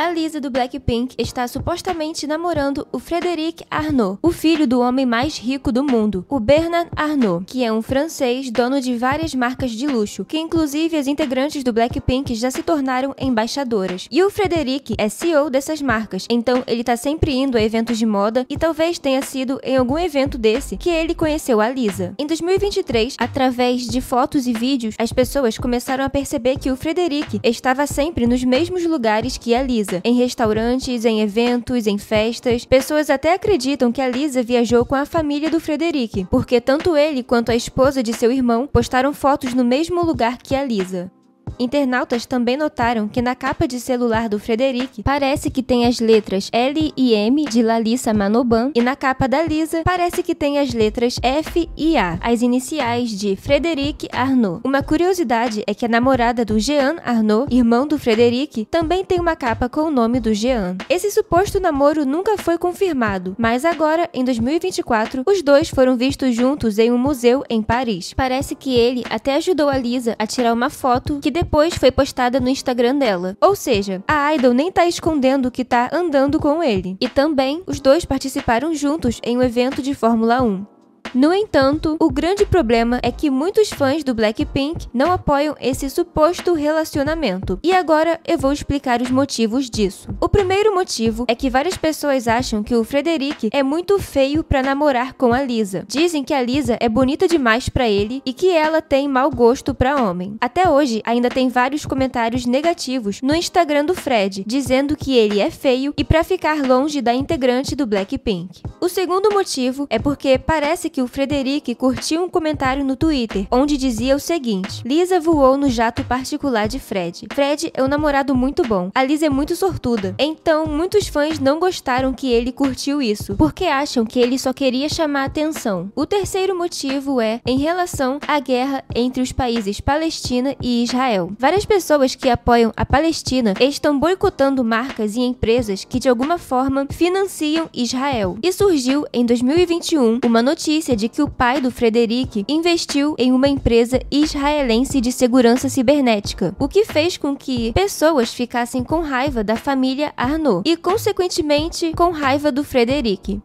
a Lisa do Blackpink está supostamente namorando o Frederic Arnault, o filho do homem mais rico do mundo, o Bernard Arnault, que é um francês dono de várias marcas de luxo, que inclusive as integrantes do Blackpink já se tornaram embaixadoras. E o Frederic é CEO dessas marcas, então ele tá sempre indo a eventos de moda e talvez tenha sido em algum evento desse que ele conheceu a Lisa. Em 2023, através de fotos e vídeos, as pessoas começaram a perceber que o Frederic estava sempre nos mesmos lugares que a Lisa Lisa em restaurantes, em eventos, em festas. Pessoas até acreditam que a Lisa viajou com a família do Frederic, porque tanto ele quanto a esposa de seu irmão postaram fotos no mesmo lugar que a Lisa. Internautas também notaram que na capa de celular do Frederic parece que tem as letras L e M de Lalissa Manoban e na capa da Lisa parece que tem as letras F e A, as iniciais de Frederic Arnaud. Uma curiosidade é que a namorada do Jean Arnaud, irmão do Frederic, também tem uma capa com o nome do Jean. Esse suposto namoro nunca foi confirmado, mas agora, em 2024, os dois foram vistos juntos em um museu em Paris. Parece que ele até ajudou a Lisa a tirar uma foto que depois depois foi postada no Instagram dela. Ou seja, a Idol nem tá escondendo que tá andando com ele. E também, os dois participaram juntos em um evento de Fórmula 1. No entanto, o grande problema é que muitos fãs do Blackpink não apoiam esse suposto relacionamento. E agora eu vou explicar os motivos disso. O primeiro motivo é que várias pessoas acham que o Frederic é muito feio para namorar com a Lisa. Dizem que a Lisa é bonita demais para ele e que ela tem mau gosto para homem. Até hoje ainda tem vários comentários negativos no Instagram do Fred, dizendo que ele é feio e para ficar longe da integrante do Blackpink. O segundo motivo é porque parece que que o Frederic curtiu um comentário no Twitter, onde dizia o seguinte: Lisa voou no jato particular de Fred. Fred é um namorado muito bom. A Lisa é muito sortuda. Então, muitos fãs não gostaram que ele curtiu isso, porque acham que ele só queria chamar atenção. O terceiro motivo é em relação à guerra entre os países Palestina e Israel. Várias pessoas que apoiam a Palestina estão boicotando marcas e empresas que de alguma forma financiam Israel. E surgiu em 2021 uma notícia notícia de que o pai do Frederic investiu em uma empresa israelense de segurança cibernética, o que fez com que pessoas ficassem com raiva da família Arnaud e, consequentemente, com raiva do Frederic.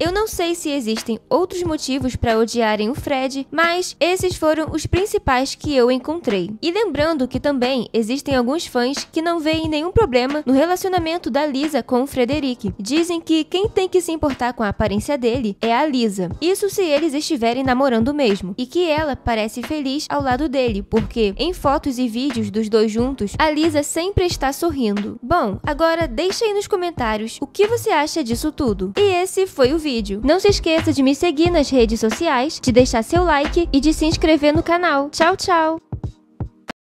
Eu não sei se existem outros motivos para odiarem o Fred, mas esses foram os principais que eu encontrei. E lembrando que também existem alguns fãs que não veem nenhum problema no relacionamento da Lisa com o Frederic. Dizem que quem tem que se importar com a aparência dele é a Lisa. Isso se eles estiverem namorando mesmo, e que ela parece feliz ao lado dele, porque em fotos e vídeos dos dois juntos, a Lisa sempre está sorrindo. Bom, agora deixa aí nos comentários o que você acha disso tudo. E esse foi o vídeo. Não se esqueça de me seguir nas redes sociais, de deixar seu like e de se inscrever no canal. Tchau, tchau!